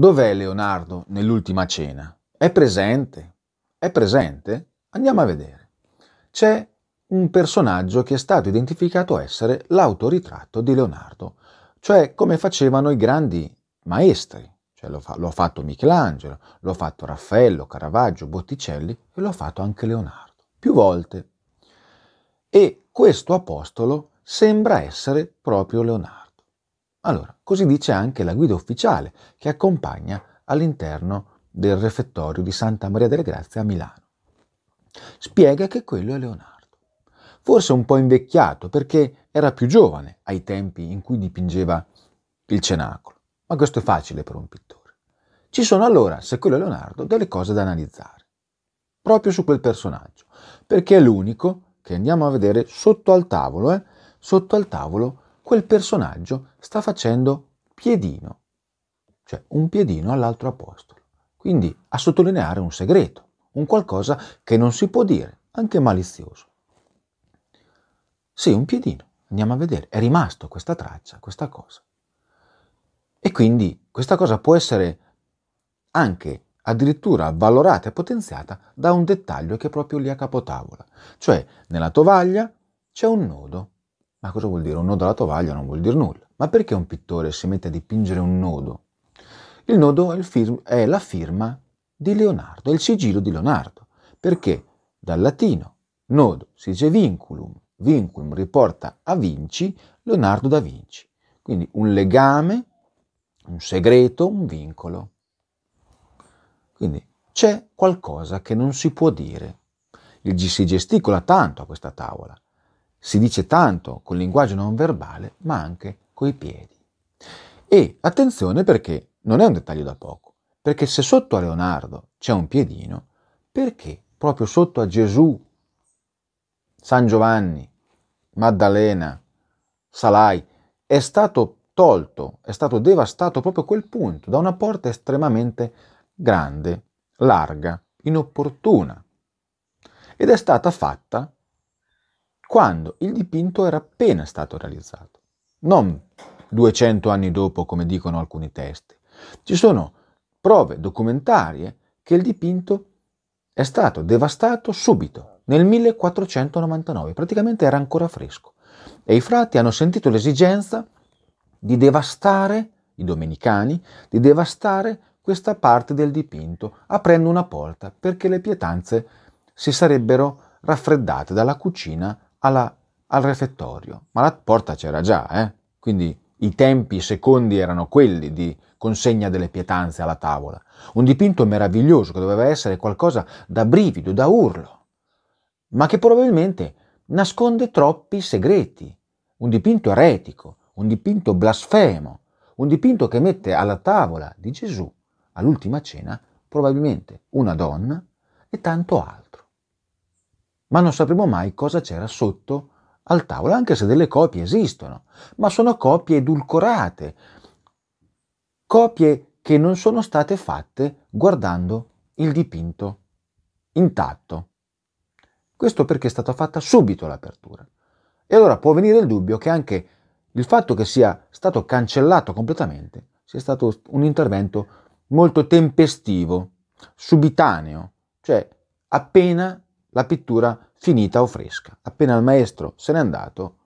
Dov'è Leonardo nell'ultima cena? È presente? È presente? Andiamo a vedere. C'è un personaggio che è stato identificato essere l'autoritratto di Leonardo, cioè come facevano i grandi maestri. Cioè lo, fa, lo ha fatto Michelangelo, lo ha fatto Raffaello, Caravaggio, Botticelli e lo ha fatto anche Leonardo, più volte. E questo apostolo sembra essere proprio Leonardo. Allora, così dice anche la guida ufficiale che accompagna all'interno del refettorio di Santa Maria delle Grazie a Milano. Spiega che quello è Leonardo. Forse un po' invecchiato perché era più giovane ai tempi in cui dipingeva il cenacolo, ma questo è facile per un pittore. Ci sono allora, se quello è Leonardo, delle cose da analizzare, proprio su quel personaggio, perché è l'unico che andiamo a vedere sotto al tavolo, eh? sotto al tavolo quel personaggio sta facendo piedino, cioè un piedino all'altro apostolo. Quindi a sottolineare un segreto, un qualcosa che non si può dire, anche malizioso. Sì, un piedino, andiamo a vedere, è rimasto questa traccia, questa cosa. E quindi questa cosa può essere anche addirittura valorata e potenziata da un dettaglio che è proprio lì a capotavola. Cioè, nella tovaglia c'è un nodo. Ma cosa vuol dire? Un nodo alla tovaglia non vuol dire nulla. Ma perché un pittore si mette a dipingere un nodo? Il nodo è, il fir- è la firma di Leonardo, è il sigillo di Leonardo, perché dal latino nodo si dice vinculum, vinculum riporta a Vinci, Leonardo da Vinci. Quindi un legame, un segreto, un vincolo. Quindi c'è qualcosa che non si può dire. si gesticola tanto a questa tavola, si dice tanto con linguaggio non verbale, ma anche coi piedi. E attenzione perché non è un dettaglio da poco, perché se sotto a Leonardo c'è un piedino, perché proprio sotto a Gesù, San Giovanni, Maddalena, Salai, è stato tolto, è stato devastato proprio quel punto da una porta estremamente grande, larga, inopportuna. Ed è stata fatta quando il dipinto era appena stato realizzato non 200 anni dopo come dicono alcuni testi. Ci sono prove documentarie che il dipinto è stato devastato subito, nel 1499, praticamente era ancora fresco. E i frati hanno sentito l'esigenza di devastare, i domenicani, di devastare questa parte del dipinto, aprendo una porta, perché le pietanze si sarebbero raffreddate dalla cucina alla al refettorio. Ma la porta c'era già, eh? quindi i tempi secondi erano quelli di consegna delle pietanze alla tavola. Un dipinto meraviglioso che doveva essere qualcosa da brivido, da urlo, ma che probabilmente nasconde troppi segreti. Un dipinto eretico, un dipinto blasfemo, un dipinto che mette alla tavola di Gesù, all'ultima cena, probabilmente una donna e tanto altro. Ma non sapremo mai cosa c'era sotto al tavolo, anche se delle copie esistono, ma sono copie edulcorate, copie che non sono state fatte guardando il dipinto intatto. Questo perché è stata fatta subito l'apertura. E allora può venire il dubbio che anche il fatto che sia stato cancellato completamente sia stato un intervento molto tempestivo, subitaneo, cioè appena la pittura finita o fresca. Appena il maestro se n'è andato,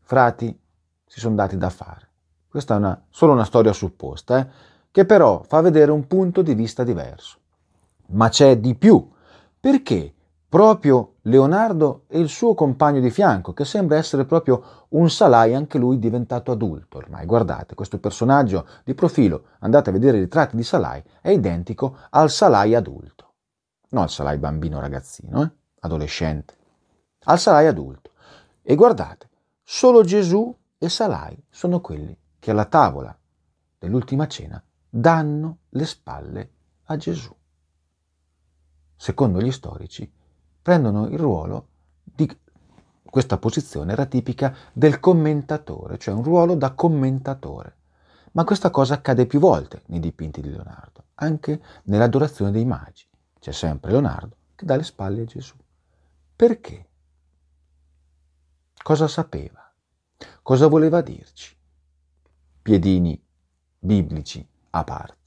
frati si sono dati da fare. Questa è una, solo una storia supposta, eh, che però fa vedere un punto di vista diverso. Ma c'è di più, perché proprio Leonardo e il suo compagno di fianco, che sembra essere proprio un salai, anche lui diventato adulto ormai. Guardate, questo personaggio di profilo, andate a vedere i ritratti di Salai, è identico al Salai adulto, non al Salai bambino ragazzino. Eh? adolescente, al Salai adulto. E guardate, solo Gesù e Salai sono quelli che alla tavola dell'ultima cena danno le spalle a Gesù. Secondo gli storici, prendono il ruolo di questa posizione ratipica del commentatore, cioè un ruolo da commentatore. Ma questa cosa accade più volte nei dipinti di Leonardo, anche nell'adorazione dei magi. C'è sempre Leonardo che dà le spalle a Gesù. Perché? Cosa sapeva? Cosa voleva dirci? Piedini biblici a parte.